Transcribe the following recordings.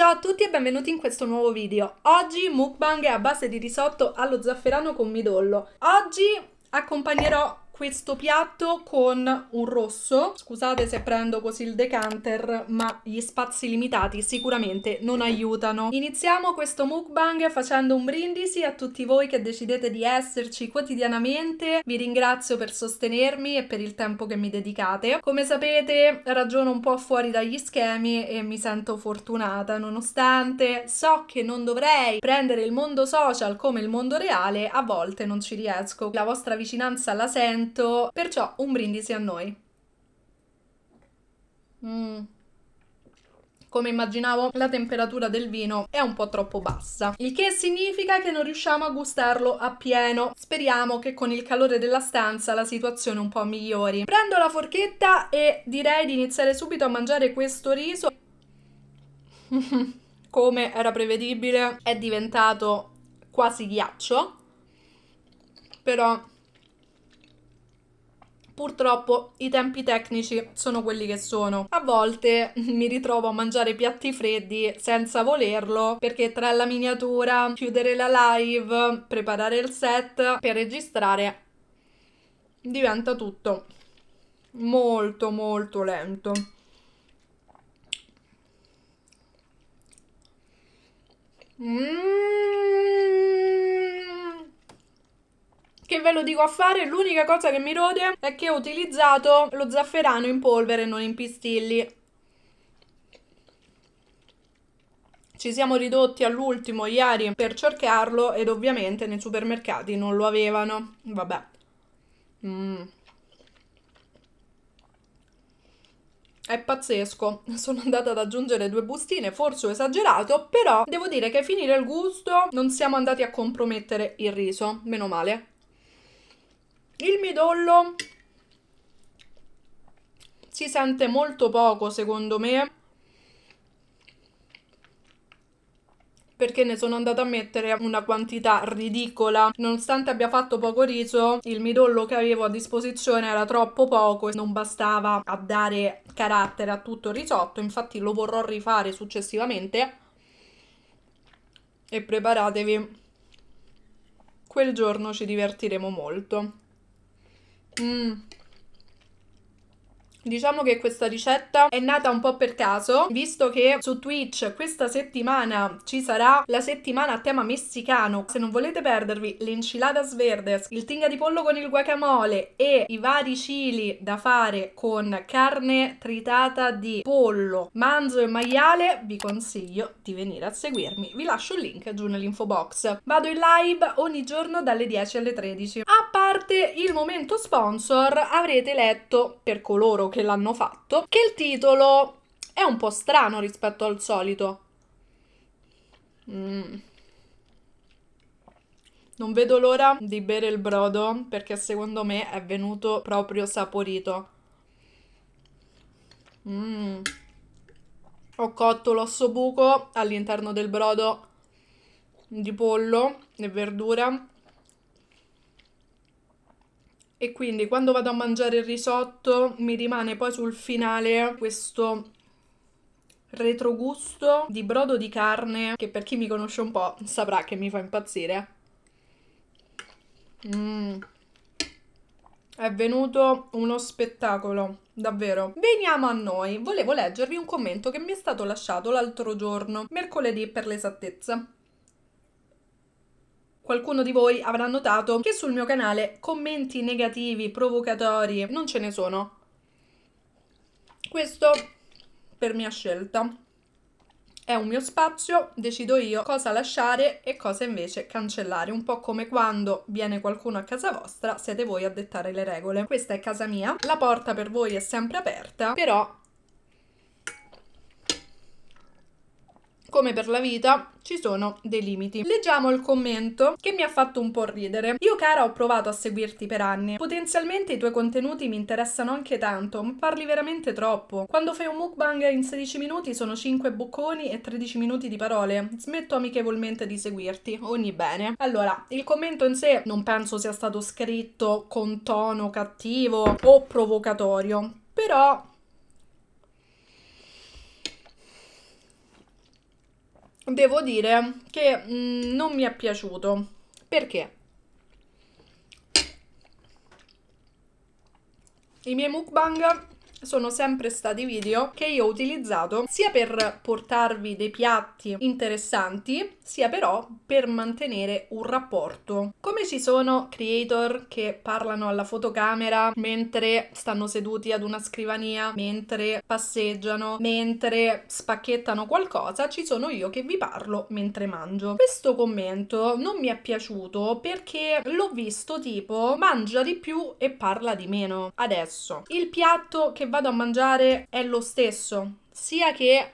Ciao a tutti e benvenuti in questo nuovo video. Oggi mukbang a base di risotto allo zafferano con midollo. Oggi accompagnerò questo piatto con un rosso. Scusate se prendo così il decanter, ma gli spazi limitati sicuramente non aiutano. Iniziamo questo mukbang facendo un brindisi a tutti voi che decidete di esserci quotidianamente. Vi ringrazio per sostenermi e per il tempo che mi dedicate. Come sapete ragiono un po' fuori dagli schemi e mi sento fortunata, nonostante so che non dovrei prendere il mondo social come il mondo reale, a volte non ci riesco. La vostra vicinanza la sento momento, perciò un brindisi a noi. Mmm. Come immaginavo, la temperatura del vino è un po' troppo bassa, il che significa che non riusciamo a gustarlo appieno. Speriamo che con il calore della stanza la situazione un po' migliori. Prendo la forchetta e direi di iniziare subito a mangiare questo riso. Come era prevedibile, è diventato quasi ghiaccio, però Purtroppo i tempi tecnici sono quelli che sono. A volte mi ritrovo a mangiare piatti freddi senza volerlo perché tra la miniatura, chiudere la live, preparare il set per registrare diventa tutto molto molto lento. Mmm ve lo dico a fare, l'unica cosa che mi rode è che ho utilizzato lo zafferano in polvere e non in pistilli. Ci siamo ridotti all'ultimo ieri per cercarlo ed ovviamente nei supermercati non lo avevano. Vabbè. Mm. È pazzesco, sono andata ad aggiungere due bustine, forse ho esagerato, però devo dire che finire il gusto non siamo andati a compromettere il riso, meno male. Il midollo si sente molto poco secondo me perché ne sono andata a mettere una quantità ridicola. Nonostante abbia fatto poco riso, il midollo che avevo a disposizione era troppo poco e non bastava a dare carattere a tutto il risotto, infatti lo vorrò rifare successivamente. E preparatevi, quel giorno ci divertiremo molto. 嗯。Diciamo che questa ricetta è nata un po' per caso, visto che su Twitch questa settimana ci sarà la settimana a tema messicano. Se non volete perdervi le enchiladas verdes, il tinga di pollo con il guacamole e i vari cili da fare con carne tritata di pollo, manzo e maiale, vi consiglio di venire a seguirmi. Vi lascio il link giù nell'info box. Vado in live ogni giorno dalle 10 alle 13. A parte il momento sponsor, avrete letto per coloro che l'hanno fatto, che il titolo è un po' strano rispetto al solito. Mm. Non vedo l'ora di bere il brodo perché secondo me è venuto proprio saporito. Mm. Ho cotto l'osso buco all'interno del brodo di pollo e verdura e quindi quando vado a mangiare il risotto mi rimane poi sul finale questo retrogusto di brodo di carne che per chi mi conosce un po' saprà che mi fa impazzire. Mm. È venuto uno spettacolo, davvero. Veniamo a noi. Volevo leggervi un commento che mi è stato lasciato l'altro giorno, mercoledì per l'esattezza qualcuno di voi avrà notato che sul mio canale commenti negativi, provocatori, non ce ne sono. Questo per mia scelta. È un mio spazio, decido io cosa lasciare e cosa invece cancellare, un po' come quando viene qualcuno a casa vostra, siete voi a dettare le regole. Questa è casa mia, la porta per voi è sempre aperta, però come per la vita, ci sono dei limiti. Leggiamo il commento che mi ha fatto un po' ridere. Io cara ho provato a seguirti per anni. Potenzialmente i tuoi contenuti mi interessano anche tanto, ma parli veramente troppo. Quando fai un mukbang in 16 minuti sono 5 bocconi e 13 minuti di parole. Smetto amichevolmente di seguirti. Ogni bene. Allora, il commento in sé non penso sia stato scritto con tono cattivo o provocatorio, però devo dire che mh, mm, non mi è piaciuto. Perché? I miei mukbang sono sempre stati video che io ho utilizzato sia per portarvi dei piatti interessanti sia però per mantenere un rapporto come ci sono creator che parlano alla fotocamera mentre stanno seduti ad una scrivania mentre passeggiano mentre spacchettano qualcosa ci sono io che vi parlo mentre mangio questo commento non mi è piaciuto perché l'ho visto tipo mangia di più e parla di meno adesso il piatto che vado a mangiare è lo stesso, sia che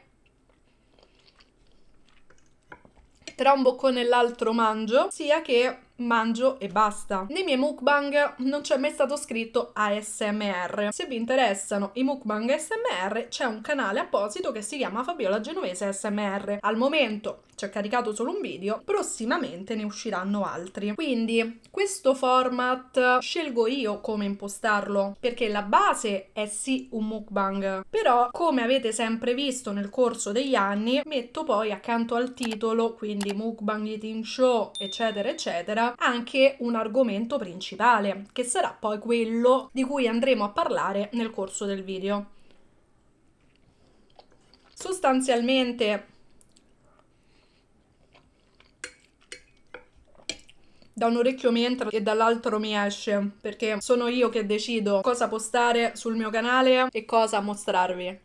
tra un boccone e l'altro mangio, sia che mangio e basta. Nei miei mukbang non c'è mai stato scritto ASMR. Se vi interessano i mukbang ASMR c'è un canale apposito che si chiama Fabiola Genovese ASMR. Al momento c'è caricato solo un video, prossimamente ne usciranno altri. Quindi questo format scelgo io come impostarlo perché la base è sì un mukbang, però come avete sempre visto nel corso degli anni metto poi accanto al titolo, quindi mukbang eating show eccetera eccetera anche un argomento principale, che sarà poi quello di cui andremo a parlare nel corso del video. Sostanzialmente da un orecchio mi entra e dall'altro mi esce, perché sono io che decido cosa postare sul mio canale e cosa mostrarvi.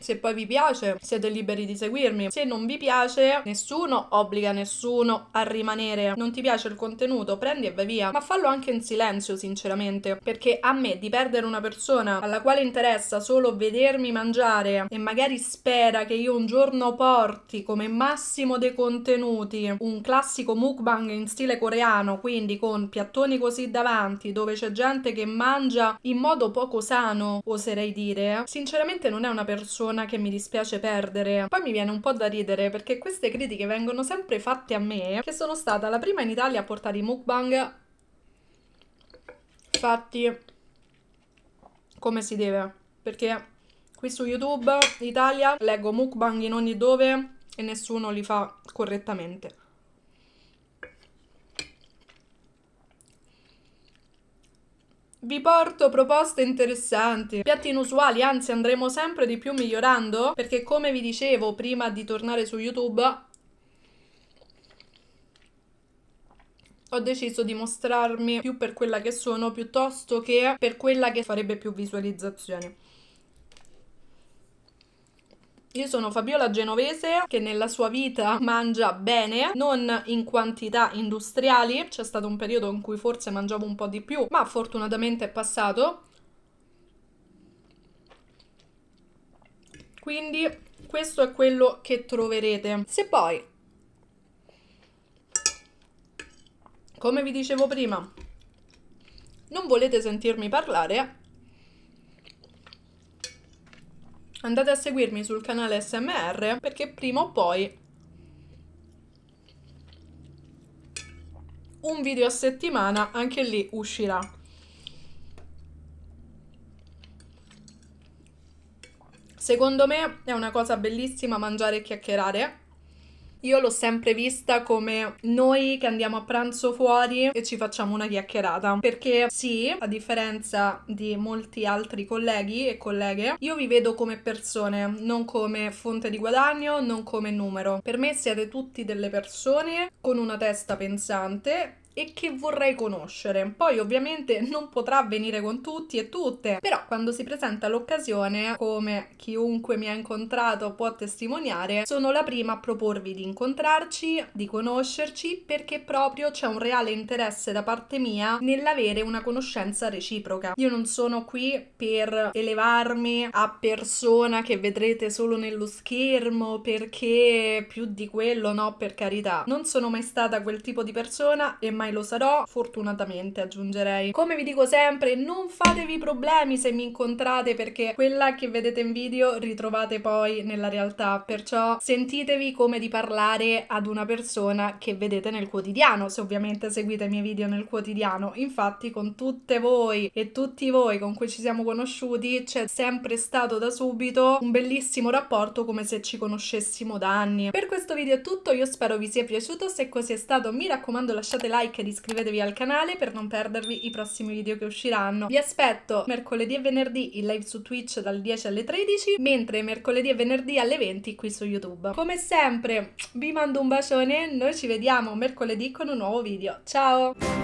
Se poi vi piace siete liberi di seguirmi. Se non vi piace nessuno obbliga nessuno a rimanere. Non ti piace il contenuto, prendi e vai via. Ma fallo anche in silenzio sinceramente. Perché a me di perdere una persona alla quale interessa solo vedermi mangiare e magari spera che io un giorno porti come massimo dei contenuti un classico mukbang in stile coreano, quindi con piattoni così davanti dove c'è gente che mangia in modo poco sano, oserei dire, sinceramente non è una persona persona che mi dispiace perdere. Poi mi viene un po' da ridere perché queste critiche vengono sempre fatte a me, che sono stata la prima in Italia a portare i mukbang fatti come si deve. Perché qui su YouTube Italia leggo mukbang in ogni dove e nessuno li fa correttamente. Vi porto proposte interessanti, piatti inusuali, anzi andremo sempre di più migliorando, perché come vi dicevo prima di tornare su YouTube, ho deciso di mostrarmi più per quella che sono piuttosto che per quella che farebbe più visualizzazioni. Io sono Fabiola Genovese che nella sua vita mangia bene, non in quantità industriali, c'è stato un periodo in cui forse mangiavo un po' di più, ma fortunatamente è passato. Quindi questo è quello che troverete. Se poi, come vi dicevo prima, non volete sentirmi parlare, andate a seguirmi sul canale SMR perché prima o poi un video a settimana anche lì uscirà. Secondo me è una cosa bellissima mangiare e chiacchierare io l'ho sempre vista come noi che andiamo a pranzo fuori e ci facciamo una chiacchierata. Perché sì, a differenza di molti altri colleghi e colleghe, io vi vedo come persone, non come fonte di guadagno, non come numero. Per me siete tutti delle persone con una testa pensante e che vorrei conoscere. Poi ovviamente non potrà venire con tutti e tutte, però quando si presenta l'occasione, come chiunque mi ha incontrato può testimoniare, sono la prima a proporvi di incontrarci, di conoscerci, perché proprio c'è un reale interesse da parte mia nell'avere una conoscenza reciproca. Io non sono qui per elevarmi a persona che vedrete solo nello schermo, perché più di quello no, per carità. Non sono mai stata quel tipo di persona e mai mai lo sarò, fortunatamente aggiungerei. Come vi dico sempre, non fatevi problemi se mi incontrate perché quella che vedete in video ritrovate poi nella realtà, perciò sentitevi come di parlare ad una persona che vedete nel quotidiano, se ovviamente seguite i miei video nel quotidiano. Infatti con tutte voi e tutti voi con cui ci siamo conosciuti c'è sempre stato da subito un bellissimo rapporto come se ci conoscessimo da anni. Per questo video è tutto, io spero vi sia piaciuto, se così è stato mi raccomando lasciate like like ed iscrivetevi al canale per non perdervi i prossimi video che usciranno. Vi aspetto mercoledì e venerdì in live su Twitch dalle 10 alle 13, mentre mercoledì e venerdì alle 20 qui su YouTube. Come sempre vi mando un bacione, noi ci vediamo mercoledì con un nuovo video. Ciao!